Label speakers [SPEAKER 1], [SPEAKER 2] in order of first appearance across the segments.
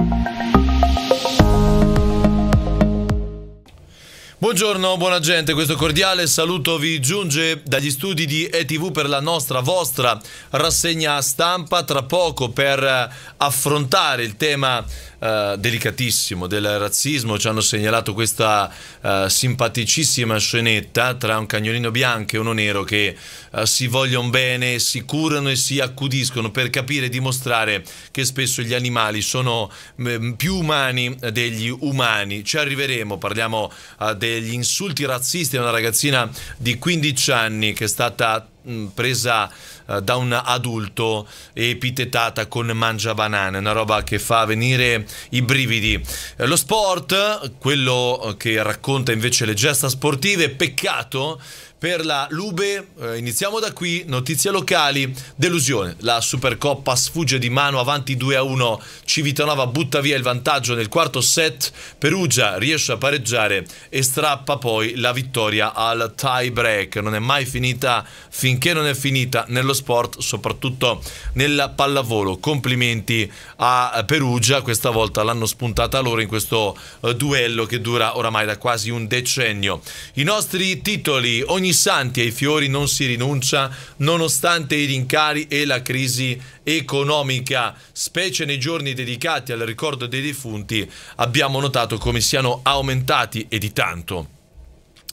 [SPEAKER 1] Thank you. Buongiorno, buona gente, questo cordiale saluto vi giunge dagli studi di ETV per la nostra, vostra rassegna stampa tra poco per eh, affrontare il tema eh, delicatissimo del razzismo. Ci hanno segnalato questa eh, simpaticissima scenetta tra un cagnolino bianco e uno nero che eh, si vogliono bene, si curano e si accudiscono per capire e dimostrare che spesso gli animali sono mm, più umani degli umani. Ci arriveremo, parliamo eh, del gli insulti razzisti a una ragazzina di 15 anni che è stata Mm, presa eh, da un adulto e epitetata con mangia banane, una roba che fa venire i brividi. Eh, lo sport, quello eh, che racconta invece le gesta sportive, peccato per la Lube. iniziamo da qui, notizie locali, delusione. La Supercoppa sfugge di mano avanti 2 a 1. Civitanova butta via il vantaggio nel quarto set. Perugia riesce a pareggiare e strappa poi la vittoria al tie break. Non è mai finita finché finché non è finita nello sport, soprattutto nel pallavolo. Complimenti a Perugia, questa volta l'hanno spuntata loro in questo eh, duello che dura oramai da quasi un decennio. I nostri titoli, ogni santi ai fiori non si rinuncia nonostante i rincari e la crisi economica, specie nei giorni dedicati al ricordo dei defunti, abbiamo notato come siano aumentati e di tanto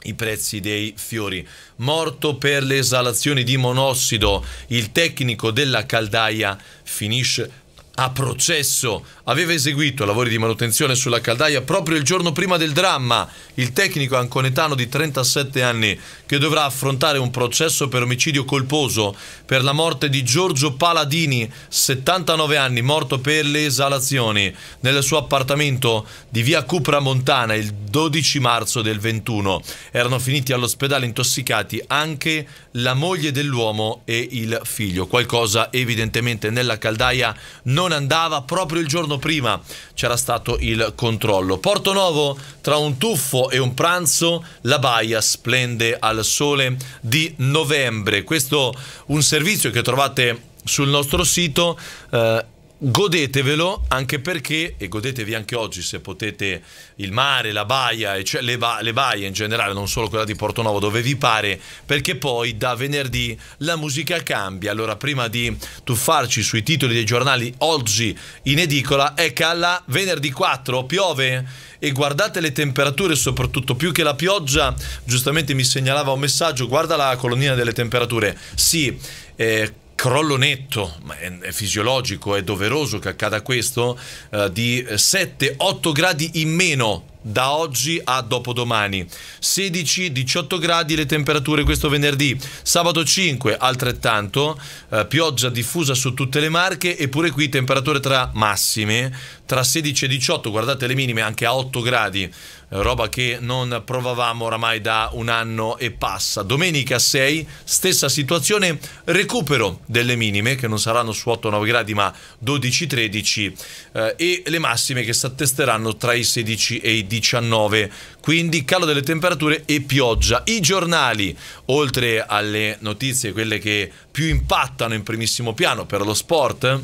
[SPEAKER 1] i prezzi dei fiori. Morto per le esalazioni di monossido, il tecnico della caldaia finisce a processo aveva eseguito lavori di manutenzione sulla caldaia proprio il giorno prima del dramma. Il tecnico anconetano di 37 anni che dovrà affrontare un processo per omicidio colposo per la morte di Giorgio Paladini, 79 anni, morto per le esalazioni nel suo appartamento di via Cupra Montana il 12 marzo del 21. Erano finiti all'ospedale intossicati anche la moglie dell'uomo e il figlio. Qualcosa evidentemente nella caldaia non non andava proprio il giorno prima c'era stato il controllo. Porto Novo, tra un tuffo e un pranzo, la baia splende al sole di novembre. Questo un servizio che trovate sul nostro sito. Eh, godetevelo anche perché, e godetevi anche oggi se potete, il mare, la baia, cioè le, ba- le baie in generale, non solo quella di Porto Portonovo, dove vi pare, perché poi da venerdì la musica cambia. Allora, prima di tuffarci sui titoli dei giornali oggi in edicola, è che alla venerdì 4 piove e guardate le temperature soprattutto più che la pioggia giustamente mi segnalava un messaggio guarda la colonnina delle temperature sì eh, crollo netto, ma è, è, fisiologico, è doveroso che accada questo, eh, di 7-8 gradi in meno da oggi a dopodomani. 16-18 gradi le temperature questo venerdì, sabato 5 altrettanto, eh, pioggia diffusa su tutte le marche eppure qui temperature tra massime, tra 16 e 18, guardate le minime anche a 8 gradi eh, roba che non provavamo oramai da un anno e passa. Domenica 6, stessa situazione, recupero delle minime che non saranno su 8-9 gradi ma 12-13 eh, e le massime che si attesteranno tra i 16 e i 18 quindi calo delle temperature e pioggia. I giornali, oltre alle notizie, quelle che più impattano in primissimo piano per lo sport,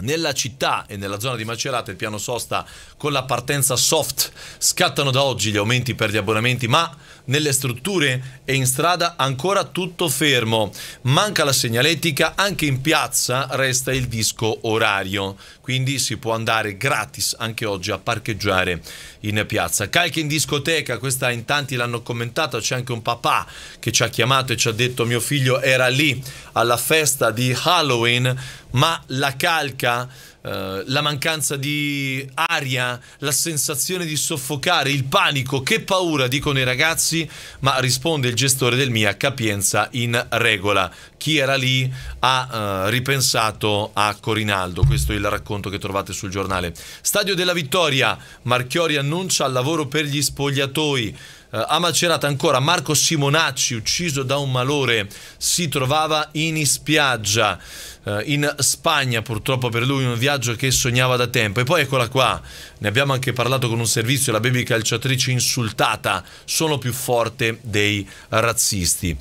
[SPEAKER 1] nella città e nella zona di Macerata il piano sosta con la partenza soft scattano da oggi gli aumenti per gli abbonamenti, ma nelle strutture e in strada ancora tutto fermo. Manca la segnaletica, anche in piazza resta il disco orario, quindi si può andare gratis anche oggi a parcheggiare in piazza. Calca in discoteca, questa in tanti l'hanno commentata, c'è anche un papà che ci ha chiamato e ci ha detto mio figlio era lì alla festa di Halloween, ma la calca eh, la mancanza di aria, la sensazione di soffocare, il panico, che paura, dicono i ragazzi, ma risponde il gestore del MIA, capienza in regola. Chi era lì ha eh, ripensato a Corinaldo, questo è il racconto che trovate sul giornale. Stadio della Vittoria, Marchiori annuncia lavoro per gli spogliatoi eh, a Macerata ancora Marco Simonacci ucciso da un malore si trovava in spiaggia eh, in Spagna purtroppo per lui un viaggio che sognava da tempo e poi eccola qua ne abbiamo anche parlato con un servizio la baby calciatrice insultata sono più forte dei razzisti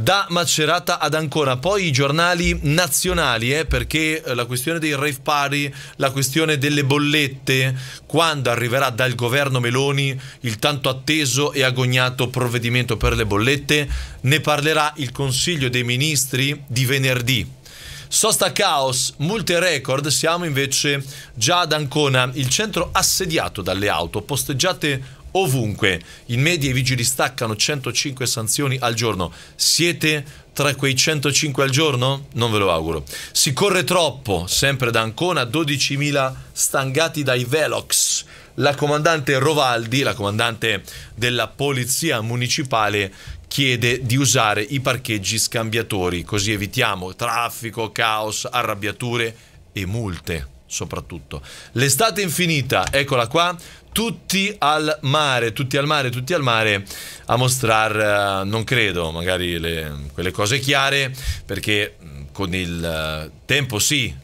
[SPEAKER 1] da Macerata ad Ancona. Poi i giornali nazionali, eh, perché eh, la questione dei rave party, la questione delle bollette, quando arriverà dal governo Meloni il tanto atteso e agognato provvedimento per le bollette, ne parlerà il Consiglio dei Ministri di venerdì. Sosta Caos, multe record, siamo invece già ad Ancona, il centro assediato dalle auto, posteggiate ovunque. In media i vigili staccano 105 sanzioni al giorno. Siete tra quei 105 al giorno? Non ve lo auguro. Si corre troppo, sempre da Ancona, 12.000 stangati dai Velox. La comandante Rovaldi, la comandante della polizia municipale, chiede di usare i parcheggi scambiatori, così evitiamo traffico, caos, arrabbiature e multe soprattutto. L'estate infinita, eccola qua, tutti al mare, tutti al mare, tutti al mare a mostrare, eh, non credo, magari le, quelle cose chiare, perché mm, con il eh, tempo sì,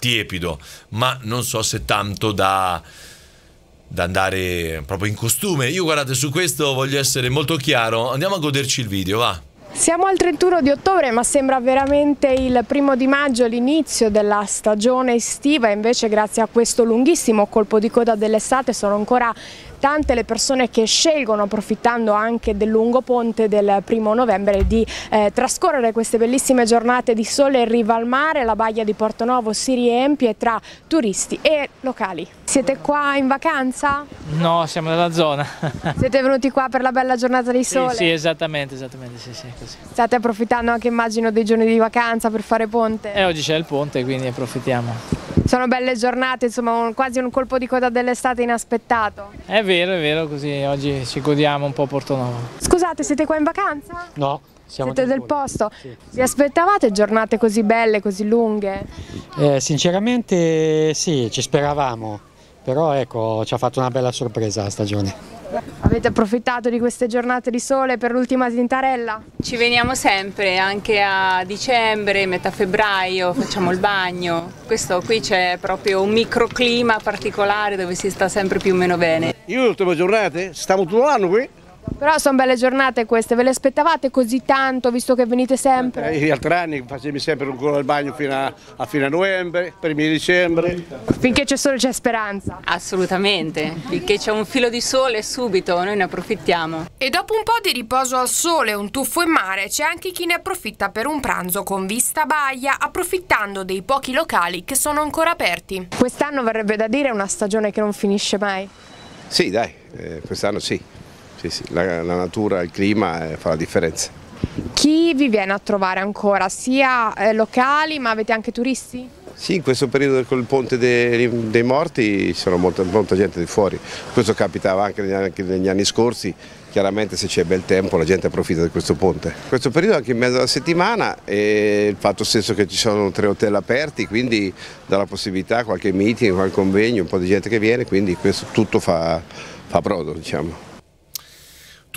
[SPEAKER 1] tiepido, ma non so se tanto da da andare proprio in costume. Io guardate, su questo voglio essere molto chiaro. Andiamo a goderci il video, va.
[SPEAKER 2] Siamo al 31 di ottobre ma sembra veramente il primo di maggio l'inizio della stagione estiva invece grazie a questo lunghissimo colpo di coda dell'estate sono ancora tante le persone che scelgono, approfittando anche del lungo ponte del primo novembre, di eh, trascorrere queste bellissime giornate di sole in riva al mare. La baia di Porto Novo si riempie tra turisti e locali. Siete qua in vacanza? No, siamo nella zona. Siete venuti qua per la bella giornata di sole? Sì, sì esattamente, esattamente sì, sì, State approfittando anche immagino dei giorni di vacanza per fare ponte? Eh, oggi c'è il ponte quindi approfittiamo. Sono belle giornate, insomma quasi un colpo di coda dell'estate inaspettato. Eh, vero, è vero, così oggi ci godiamo un po' Porto Portonovo. Scusate, siete qua in vacanza? No. Siamo siete del fuori. posto? Sì. Vi aspettavate giornate così belle, così lunghe? Eh, sinceramente sì, ci speravamo però ecco, ci ha fatto una bella sorpresa la stagione. Avete approfittato di queste giornate di sole per l'ultima tintarella? Ci veniamo sempre, anche a dicembre, metà febbraio, facciamo il bagno. Questo qui c'è proprio un microclima particolare dove si sta sempre più o meno bene. Io le ultime
[SPEAKER 1] giornate, stiamo tutto l'anno qui.
[SPEAKER 2] Però sono belle giornate queste, ve le aspettavate così tanto visto che venite sempre?
[SPEAKER 1] Eh, gli altri anni facevi sempre un gol al bagno fino a, a fine novembre, primi di dicembre.
[SPEAKER 2] Finché c'è sole c'è speranza? Assolutamente, finché c'è un filo di sole subito noi ne approfittiamo. E dopo un po' di riposo al sole, un tuffo in mare, c'è anche chi ne approfitta per un pranzo con vista baia, approfittando dei pochi locali che sono ancora aperti. Quest'anno verrebbe da dire una stagione che non finisce mai?
[SPEAKER 3] Sì dai, eh, quest'anno sì sì, sì. La, la natura, il clima eh, fa la differenza.
[SPEAKER 2] Chi vi viene a trovare ancora? Sia eh, locali ma avete anche turisti?
[SPEAKER 1] Sì, in questo periodo col ponte dei, dei morti ci molta, molta, gente di fuori, questo capitava anche negli, anche negli anni scorsi, chiaramente se c'è bel tempo la gente approfitta di questo ponte. Questo periodo anche in mezzo alla settimana e il fatto stesso che ci sono tre hotel aperti, quindi dà la possibilità qualche meeting, qualche convegno, un po' di gente che viene, quindi questo tutto fa, fa brodo diciamo.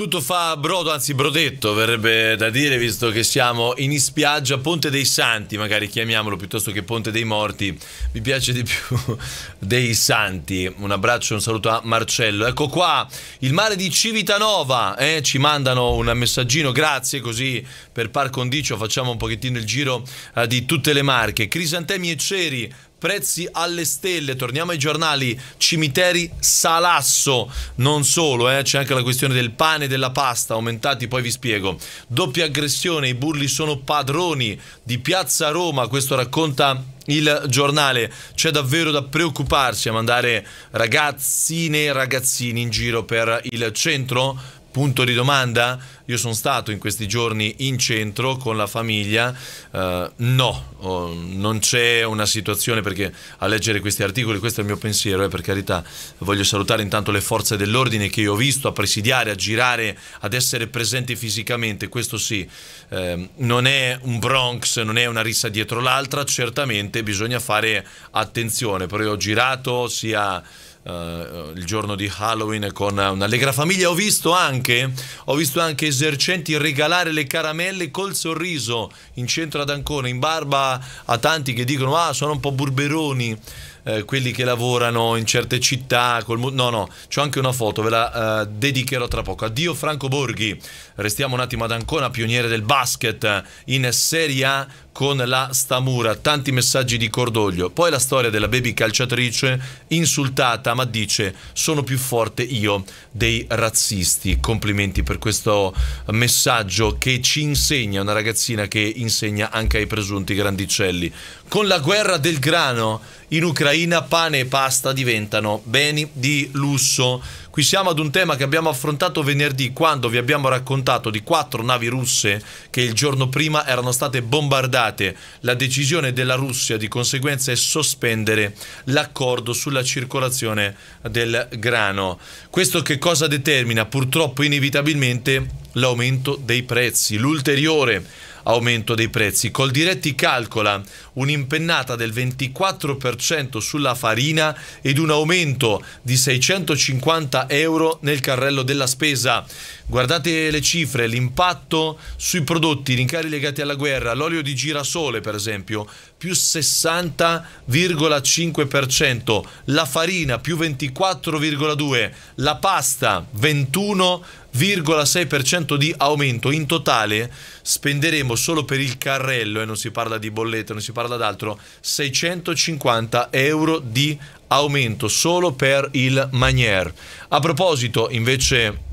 [SPEAKER 1] Tutto fa brodo, anzi brodetto verrebbe da dire, visto che siamo in spiaggia, Ponte dei Santi, magari chiamiamolo piuttosto che Ponte dei Morti, mi piace di più dei Santi. Un abbraccio e un saluto a Marcello. Ecco qua, il mare di Civitanova, eh, ci mandano un messaggino, grazie, così per par condicio facciamo un pochettino il giro eh, di tutte le marche. Crisantemi e Ceri, prezzi alle stelle, torniamo ai giornali, cimiteri salasso, non solo, eh, c'è anche la questione del pane e della pasta, aumentati poi vi spiego. Doppia aggressione, i burli sono padroni di Piazza Roma, questo racconta il giornale. C'è davvero da preoccuparsi a mandare ragazzine e ragazzini in giro per il centro? Punto di domanda? Io sono stato in questi giorni in centro con la famiglia. Eh, no, oh, non c'è una situazione perché a leggere questi articoli, questo è il mio pensiero, eh, per carità, voglio salutare intanto le forze dell'ordine che io ho visto a presidiare, a girare, ad essere presenti fisicamente, questo sì. Eh, non è un Bronx, non è una rissa dietro l'altra, certamente bisogna fare attenzione, però io ho girato sia Uh, il giorno di Halloween con un'allegra famiglia. Ho visto, anche, ho visto anche esercenti regalare le caramelle col sorriso in centro ad Ancona, in barba a tanti che dicono ah sono un po' burberoni eh, quelli che lavorano in certe città. Col... no, no, c'ho anche una foto, ve la eh, dedicherò tra poco. Addio Franco Borghi. Restiamo un attimo ad Ancona, pioniere del basket eh, in Serie A con la Stamura. Tanti messaggi di cordoglio. Poi la storia della baby calciatrice insultata, ma dice: Sono più forte io dei razzisti. Complimenti per questo messaggio che ci insegna una ragazzina che insegna anche ai presunti grandicelli con la guerra del grano in Ucraina pane e pasta diventano beni di lusso. Qui siamo ad un tema che abbiamo affrontato venerdì quando vi abbiamo raccontato di quattro navi russe che il giorno prima erano state bombardate. La decisione della Russia di conseguenza è sospendere l'accordo sulla circolazione del grano. Questo che cosa determina? Purtroppo inevitabilmente l'aumento dei prezzi, l'ulteriore aumento dei prezzi. Col diretti calcola un'impennata del 24% sulla farina ed un aumento di 650 euro nel carrello della spesa. Guardate le cifre, l'impatto sui prodotti, i rincari legati alla guerra, l'olio di girasole per esempio, più 60,5%, la farina più 24,2%, la pasta 21,6% di aumento. In totale spenderemo solo per il carrello, e eh, non si parla di bolletta, non si parla d'altro, 650 euro di aumento solo per il manier. A proposito invece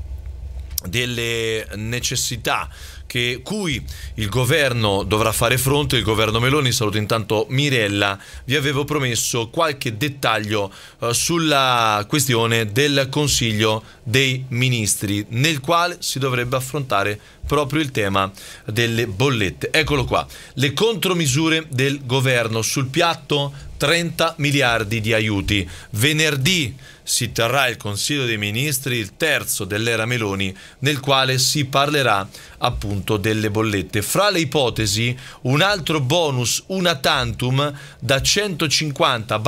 [SPEAKER 1] delle necessità che, cui il governo dovrà fare fronte, il governo Meloni, saluto intanto Mirella, vi avevo promesso qualche dettaglio eh, sulla questione del Consiglio dei Ministri, nel quale si dovrebbe affrontare proprio il tema delle bollette. Eccolo qua, le contromisure del governo sul piatto 30 miliardi di aiuti. Venerdì si terrà il Consiglio dei Ministri, il terzo dell'era Meloni, nel quale si parlerà appunto delle bollette. Fra le ipotesi, un altro bonus una tantum da 150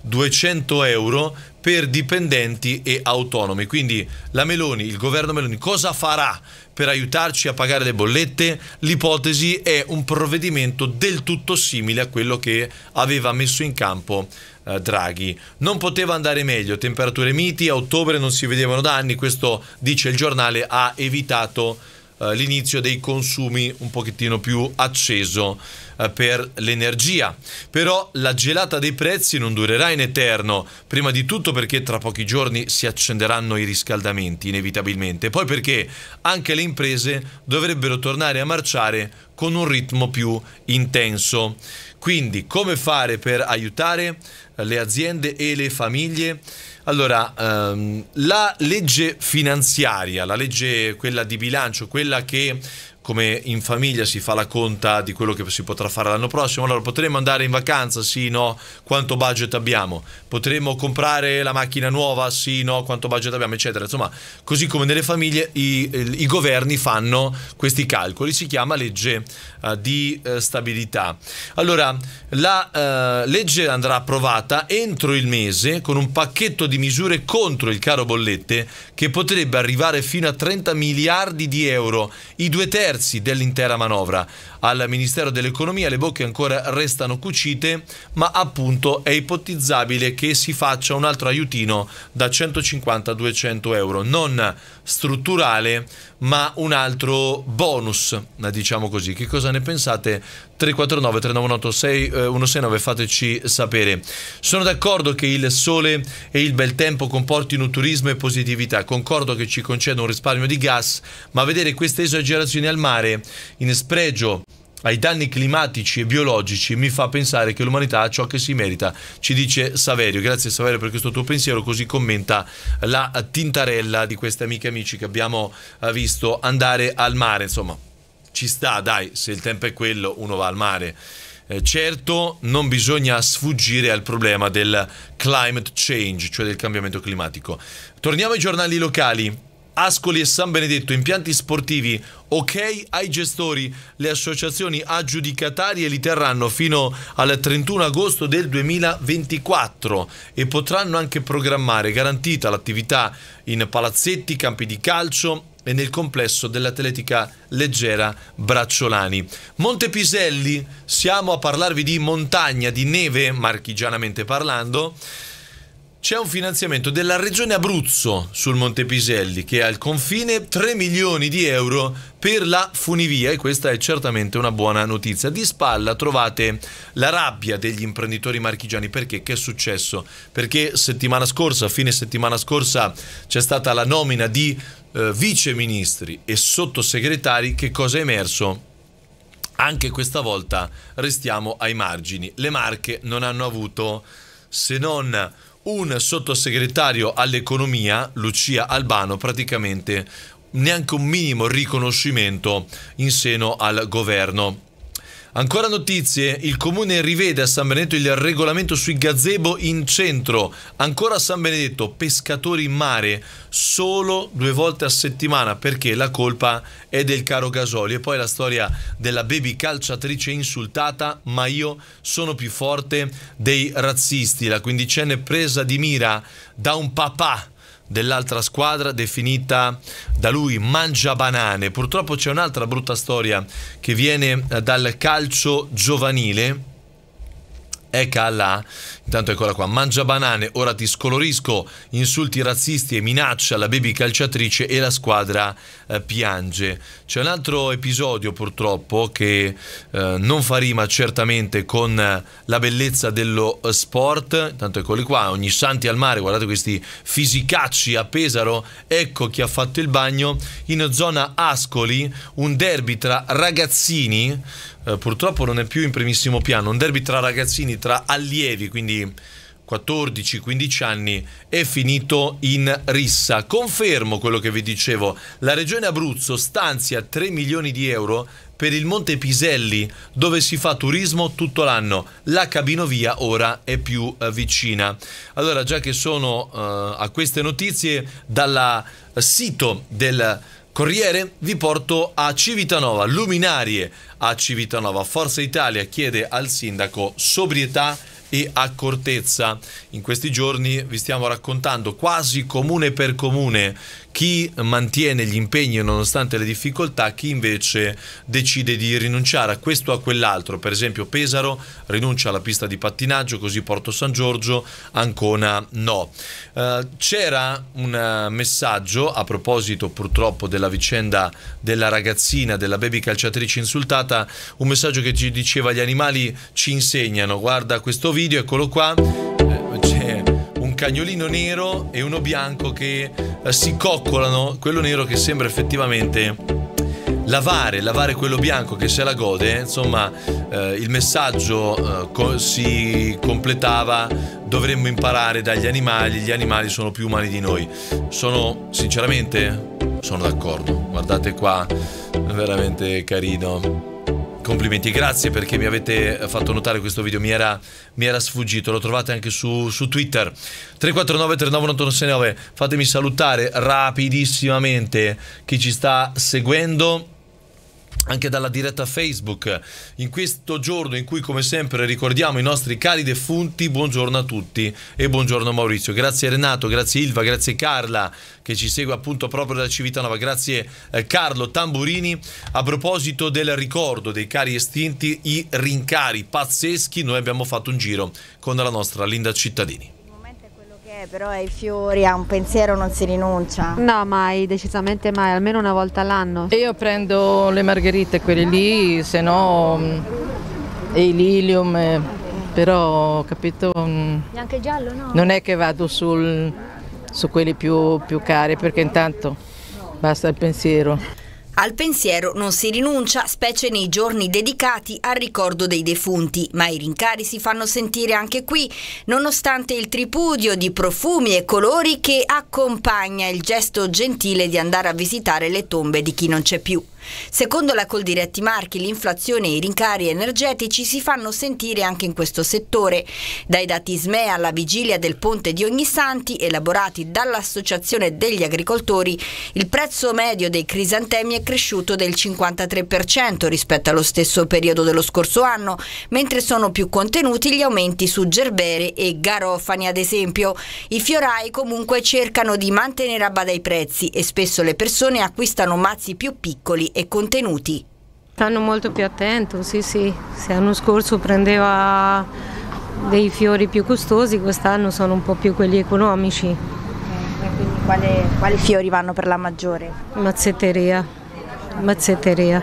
[SPEAKER 1] 200 euro per dipendenti e autonomi. Quindi la Meloni, il governo Meloni, cosa farà per aiutarci a pagare le bollette? L'ipotesi è un provvedimento del tutto simile a quello che aveva messo in campo eh, Draghi. Non poteva andare meglio, temperature miti, a ottobre non si vedevano da anni, questo dice il giornale, ha evitato eh, l'inizio dei consumi un pochettino più acceso eh, per l'energia. Però la gelata dei prezzi non durerà in eterno, prima di tutto perché tra pochi giorni si accenderanno i riscaldamenti inevitabilmente, poi perché anche le imprese dovrebbero tornare a marciare con un ritmo più intenso. Quindi come fare per aiutare le aziende e le famiglie? Allora, ehm, la legge finanziaria, la legge quella di bilancio, quella che come in famiglia si fa la conta di quello che si potrà fare l'anno prossimo, allora potremo andare in vacanza, sì, no, quanto budget abbiamo, Potremmo comprare la macchina nuova, sì, no, quanto budget abbiamo, eccetera. Insomma, così come nelle famiglie i, i governi fanno questi calcoli, si chiama legge uh, di uh, stabilità. Allora, la uh, legge andrà approvata entro il mese con un pacchetto di misure contro il caro bollette che potrebbe arrivare fino a 30 miliardi di euro, i due terzi terzi dell'intera manovra. Al Ministero dell'Economia le bocche ancora restano cucite, ma appunto è ipotizzabile che si faccia un altro aiutino da 150 a 200 euro, non strutturale, ma un altro bonus, eh, diciamo così. Che cosa ne pensate? 349 398 6169 fateci sapere. Sono d'accordo che il sole e il bel tempo comportino turismo e positività, concordo che ci conceda un risparmio di gas, ma vedere queste esagerazioni al massimo mare in spregio ai danni climatici e biologici mi fa pensare che l'umanità ha ciò che si merita, ci dice Saverio. Grazie Saverio per questo tuo pensiero, così commenta la tintarella di queste amiche e amici che abbiamo eh, visto andare al mare. Insomma, ci sta, dai, se il tempo è quello uno va al mare. Eh, certo, non bisogna sfuggire al problema del climate change, cioè del cambiamento climatico. Torniamo ai giornali locali. Ascoli e San Benedetto, impianti sportivi, ok ai gestori, le associazioni aggiudicatarie li terranno fino al 31 agosto del 2024 e potranno anche programmare garantita l'attività in palazzetti, campi di calcio e nel complesso dell'atletica leggera Bracciolani. Monte Piselli, siamo a parlarvi di montagna, di neve marchigianamente parlando c'è un finanziamento della regione Abruzzo sul Monte Piselli che ha al confine 3 milioni di euro per la funivia e questa è certamente una buona notizia. Di spalla trovate la rabbia degli imprenditori marchigiani perché che è successo? Perché settimana scorsa, fine settimana scorsa c'è stata la nomina di eh, viceministri e sottosegretari, che cosa è emerso? Anche questa volta restiamo ai margini. Le Marche non hanno avuto se non un sottosegretario all'economia, Lucia Albano, praticamente neanche un minimo riconoscimento in seno al governo. Ancora notizie, il comune rivede a San Benedetto il regolamento sui gazebo in centro. Ancora a San Benedetto, pescatori in mare solo due volte a settimana perché la colpa è del caro gasolio. E poi la storia della baby calciatrice insultata, ma io sono più forte dei razzisti. La quindicenne presa di mira da un papà dell'altra squadra definita da lui mangia banane. Purtroppo c'è un'altra brutta storia che viene dal calcio giovanile Ecca là, intanto eccola qua, mangia banane, ora ti scolorisco, insulti razzisti e minaccia la baby calciatrice e la squadra eh, piange. C'è un altro episodio purtroppo che eh, non fa rima certamente con eh, la bellezza dello eh, sport, intanto eccoli qua, ogni santi al mare, guardate questi fisicacci a Pesaro, ecco chi ha fatto il bagno, in zona Ascoli un derby tra ragazzini, eh, purtroppo non è più in primissimo piano. Un derby tra ragazzini, tra allievi, quindi 14-15 anni, è finito in rissa. Confermo quello che vi dicevo. La regione Abruzzo stanzia 3 milioni di euro per il Monte Piselli, dove si fa turismo tutto l'anno. La cabinovia ora è più eh, vicina. Allora, già che sono eh, a queste notizie, dal sito del Corriere, vi porto a Civitanova, luminarie a Civitanova. Forza Italia chiede al sindaco sobrietà e accortezza. In questi giorni vi stiamo raccontando quasi comune per comune chi mantiene gli impegni nonostante le difficoltà, chi invece decide di rinunciare a questo o a quell'altro. Per esempio Pesaro rinuncia alla pista di pattinaggio, così Porto San Giorgio, Ancona no. Eh, c'era un messaggio a proposito purtroppo della vicenda della ragazzina, della baby calciatrice insultata, un messaggio che ci diceva gli animali ci insegnano, guarda questo video, eccolo qua cagnolino nero e uno bianco che eh, si coccolano, quello nero che sembra effettivamente lavare, lavare quello bianco che se la gode, eh. insomma eh, il messaggio eh, co si completava, dovremmo imparare dagli animali, gli animali sono più umani di noi. Sono sinceramente, sono d'accordo, guardate qua, veramente carino. Complimenti, grazie perché mi avete fatto notare questo video, mi era, mi era sfuggito, lo trovate anche su, su Twitter. 349-399-969, fatemi salutare rapidissimamente chi ci sta seguendo anche dalla diretta Facebook in questo giorno in cui come sempre ricordiamo i nostri cari defunti buongiorno a tutti e buongiorno Maurizio grazie Renato, grazie Ilva, grazie Carla che ci segue appunto proprio da Civitanova grazie eh, Carlo Tamburini a proposito del ricordo dei cari estinti i rincari pazzeschi noi abbiamo fatto un giro con la nostra Linda Cittadini
[SPEAKER 3] però ai fiori, a un pensiero non si rinuncia. No,
[SPEAKER 4] mai, decisamente mai, almeno una volta all'anno. Io prendo le margherite, quelle lì, se no mm, e i lilium, eh, però ho capito... Mm, Neanche giallo, no? Non è che vado sul, su quelli più, più cari, perché intanto basta il pensiero.
[SPEAKER 3] Al pensiero non si rinuncia, specie nei giorni dedicati al ricordo dei defunti, ma i rincari si fanno sentire anche qui, nonostante il tripudio di profumi e colori che accompagna il gesto gentile di andare a visitare le tombe di chi non c'è più. Secondo la Coldiretti Marchi, l'inflazione e i rincari energetici si fanno sentire anche in questo settore. Dai dati ISME alla vigilia del Ponte di Ogni Santi, elaborati dall'Associazione degli Agricoltori, il prezzo medio dei crisantemi è cresciuto del 53% rispetto allo stesso periodo dello scorso anno, mentre sono più contenuti gli aumenti su gerbere e garofani, ad esempio. I fiorai comunque cercano di mantenere a bada i prezzi e spesso le persone acquistano mazzi più piccoli e contenuti.
[SPEAKER 4] Stanno molto più attenti, sì sì, se l'anno scorso prendeva dei fiori più costosi, quest'anno sono un po' più quelli economici. e
[SPEAKER 3] quindi quale,
[SPEAKER 4] quali fiori vanno per la maggiore? Mazzetteria, mazzetteria,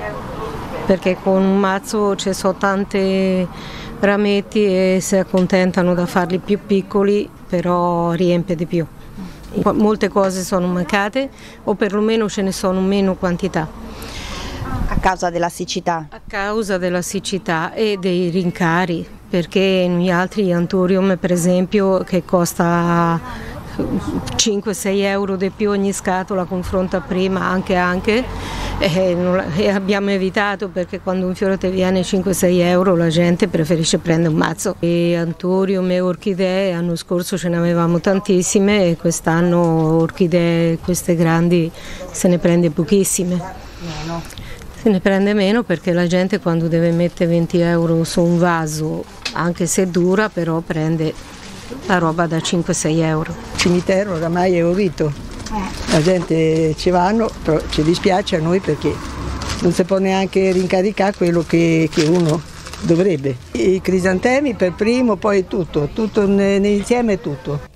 [SPEAKER 4] perché con un mazzo ci sono tanti rametti e si accontentano da farli più piccoli, però riempie di più molte cose sono mancate o perlomeno ce ne sono meno quantità. A causa della siccità? A causa della siccità e dei rincari, perché noi altri Anturium per esempio che costa 5-6 euro di più ogni scatola confronta prima anche anche e, e abbiamo evitato perché quando un fiore ti viene 5-6 euro la gente preferisce prendere un mazzo e antorium e orchidee l'anno scorso ce ne avevamo tantissime e quest'anno orchidee queste grandi se ne prende pochissime se ne prende meno perché la gente quando deve mettere 20 euro su un vaso, anche se dura, però prende la roba da 5-6 euro. Il cimitero oramai è ovito, la gente ci vanno, però ci dispiace a noi perché non si può neanche rincaricare quello che, che uno dovrebbe. I crisantemi per primo, poi tutto, tutto insieme è tutto.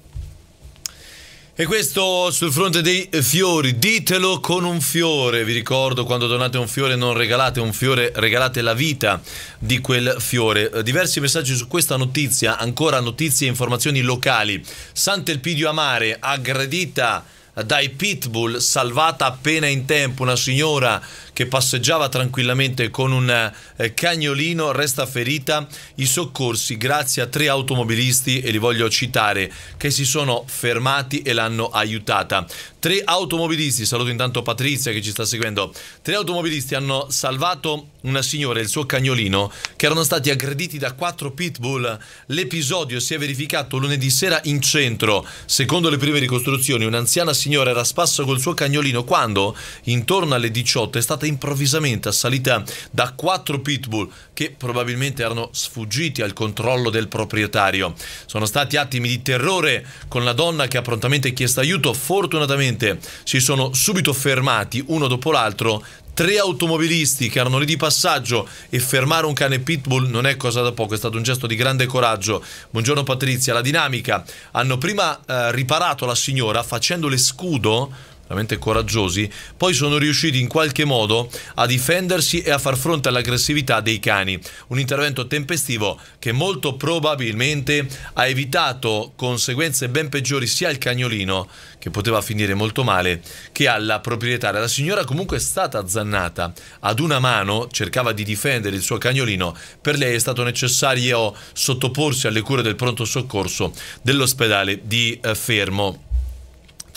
[SPEAKER 1] E questo sul fronte dei fiori, ditelo con un fiore, vi ricordo quando donate un fiore non regalate un fiore, regalate la vita di quel fiore. Eh, diversi messaggi su questa notizia, ancora notizie e informazioni locali. Sant'Elpidio Amare, aggredita dai pitbull, salvata appena in tempo una signora che passeggiava tranquillamente con un eh, cagnolino, resta ferita. I soccorsi, grazie a tre automobilisti, e li voglio citare, che si sono fermati e l'hanno aiutata. Tre automobilisti, saluto intanto Patrizia che ci sta seguendo, tre automobilisti hanno salvato una signora e il suo cagnolino che erano stati aggrediti da quattro pitbull. L'episodio si è verificato lunedì sera in centro. Secondo le prime ricostruzioni, un'anziana si signora era a spasso col suo cagnolino quando, intorno alle 18, è stata improvvisamente assalita da quattro pitbull che probabilmente erano sfuggiti al controllo del proprietario. Sono stati attimi di terrore con la donna che ha prontamente chiesto aiuto. Fortunatamente si sono subito fermati uno dopo l'altro tre automobilisti che erano lì di passaggio e fermare un cane pitbull non è cosa da poco, è stato un gesto di grande coraggio. Buongiorno Patrizia, la dinamica. Hanno prima eh, riparato la signora facendole scudo veramente coraggiosi, poi sono riusciti in qualche modo a difendersi e a far fronte all'aggressività dei cani. Un intervento tempestivo che molto probabilmente ha evitato conseguenze ben peggiori sia al cagnolino, che poteva finire molto male, che alla proprietaria. La signora comunque è stata azzannata, ad una mano cercava di difendere il suo cagnolino, per lei è stato necessario sottoporsi alle cure del pronto soccorso dell'ospedale di eh, Fermo.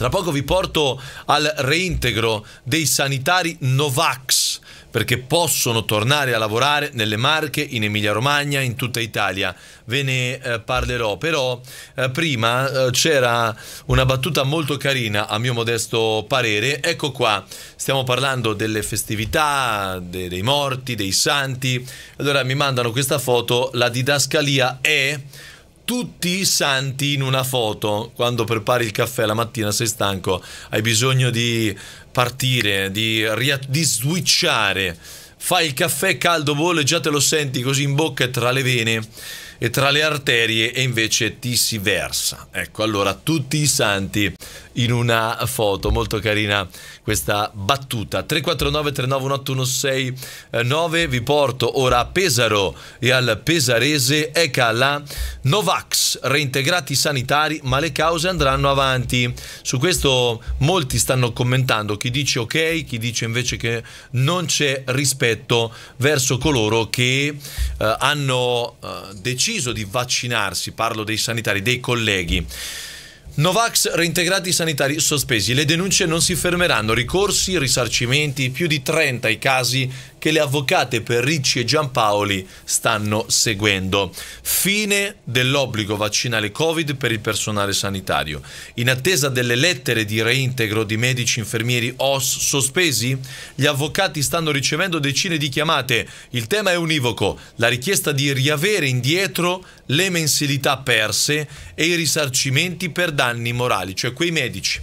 [SPEAKER 1] Tra poco vi porto al reintegro dei sanitari Novax perché possono tornare a lavorare nelle Marche, in Emilia-Romagna, in tutta Italia. Ve ne eh, parlerò, però eh, prima eh, c'era una battuta molto carina a mio modesto parere. Ecco qua, stiamo parlando delle festività, de dei morti, dei santi. Allora mi mandano questa foto, la didascalia è tutti i santi in una foto. Quando prepari il caffè la mattina sei stanco, hai bisogno di partire, di, di switchare. Fai il caffè caldo, bolle, già te lo senti così in bocca e tra le vene e tra le arterie e invece ti si versa. Ecco, allora tutti i santi in una foto molto carina questa battuta. 349 8169 vi porto ora a Pesaro e al Pesarese, ECA la Novax, reintegrati sanitari, ma le cause andranno avanti. Su questo molti stanno commentando, chi dice ok, chi dice invece che non c'è rispetto verso coloro che eh, hanno eh, deciso di vaccinarsi, parlo dei sanitari, dei colleghi. Novax reintegrati sanitari sospesi, le denunce non si fermeranno, ricorsi, risarcimenti, più di 30 i casi che le avvocate per Ricci e Giampaoli stanno seguendo. Fine dell'obbligo vaccinale Covid per il personale sanitario. In attesa delle lettere di reintegro di medici, infermieri, OS sospesi, gli avvocati stanno ricevendo decine di chiamate. Il tema è univoco, la richiesta di riavere indietro le mensilità perse e i risarcimenti per danni morali, cioè quei medici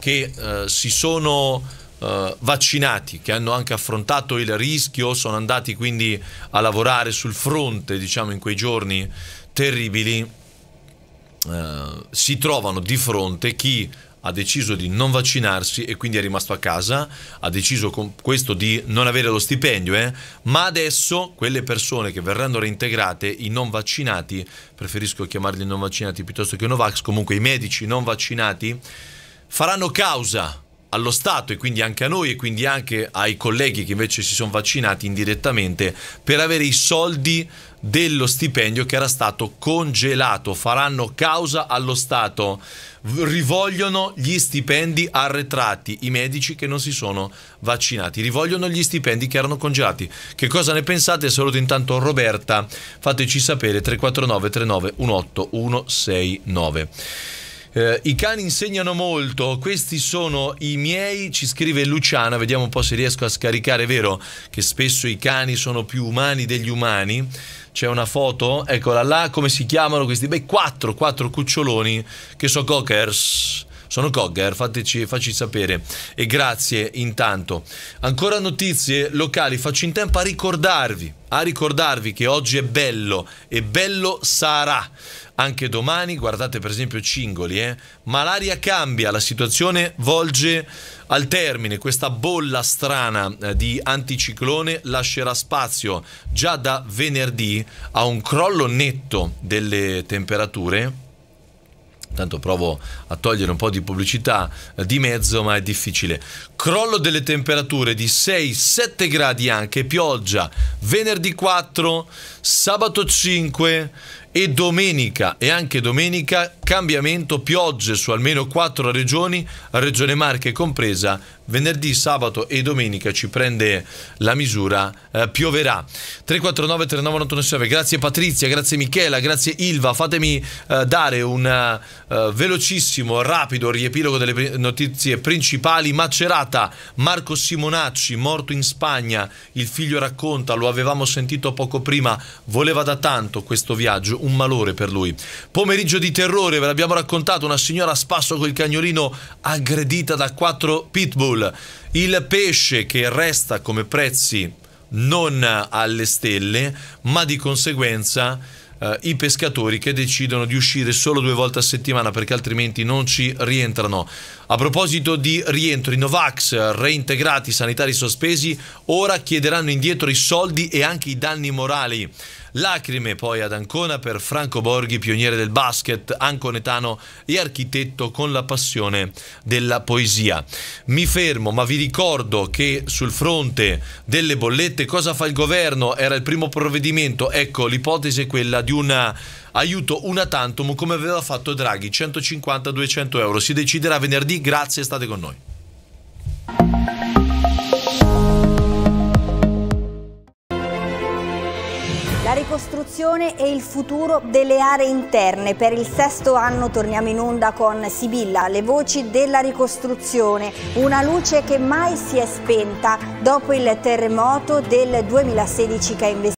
[SPEAKER 1] che eh, si sono eh, vaccinati, che hanno anche affrontato il rischio, sono andati quindi a lavorare sul fronte, diciamo, in quei giorni terribili, eh, si trovano di fronte chi ha deciso di non vaccinarsi e quindi è rimasto a casa, ha deciso con questo di non avere lo stipendio, eh? ma adesso quelle persone che verranno reintegrate, i non vaccinati, preferisco chiamarli non vaccinati piuttosto che Novax, comunque i medici non vaccinati, faranno causa allo Stato e quindi anche a noi e quindi anche ai colleghi che invece si sono vaccinati indirettamente per avere i soldi dello stipendio che era stato congelato. Faranno causa allo Stato, rivogliono gli stipendi arretrati, i medici che non si sono vaccinati, rivogliono gli stipendi che erano congelati. Che cosa ne pensate? Saluto intanto Roberta, fateci sapere 349 39 169. Eh, I cani insegnano molto, questi sono i miei, ci scrive Luciana, vediamo un po' se riesco a scaricare, è vero che spesso i cani sono più umani degli umani, c'è una foto, eccola là, come si chiamano questi? Beh, quattro, quattro cuccioloni che sono cockers. Sono Cogger, fateci, facci sapere e grazie intanto. Ancora notizie locali, faccio in tempo a ricordarvi, a ricordarvi che oggi è bello e bello sarà anche domani. Guardate per esempio Cingoli, eh? ma l'aria cambia, la situazione volge al termine. Questa bolla strana eh, di anticiclone lascerà spazio già da venerdì a un crollo netto delle temperature. Tanto provo a togliere un po' di pubblicità eh, di mezzo, ma è difficile. Crollo delle temperature di 6-7 gradi anche, pioggia venerdì 4, sabato 5, e domenica e anche domenica cambiamento piogge su almeno quattro regioni, Regione Marche compresa, venerdì, sabato e domenica ci prende la misura, eh, pioverà. 349 399 grazie Patrizia, grazie Michela, grazie Ilva, fatemi eh, dare un eh, velocissimo, rapido riepilogo delle notizie principali. Macerata, Marco Simonacci, morto in Spagna, il figlio racconta, lo avevamo sentito poco prima, voleva da tanto questo viaggio, un malore per lui. Pomeriggio di terrore, ve l'abbiamo raccontato, una signora a spasso col cagnolino aggredita da quattro pitbull. Liverpool, il pesce che resta come prezzi non alle stelle, ma di conseguenza eh, i pescatori che decidono di uscire solo due volte a settimana perché altrimenti non ci rientrano. A proposito di rientro, i Novax reintegrati, sanitari sospesi, ora chiederanno indietro i soldi e anche i danni morali. Lacrime poi ad Ancona per Franco Borghi, pioniere del basket, anconetano e architetto con la passione della poesia. Mi fermo, ma vi ricordo che sul fronte delle bollette cosa fa il governo? Era il primo provvedimento, ecco l'ipotesi è quella di un aiuto una tantum come aveva fatto Draghi, 150-200 euro. Si deciderà venerdì, grazie, state con noi.
[SPEAKER 3] La ricostruzione e il futuro delle aree interne. Per il sesto anno torniamo in onda con Sibilla, le voci della ricostruzione, una luce
[SPEAKER 1] che mai si è spenta dopo il terremoto del 2016 che ha investito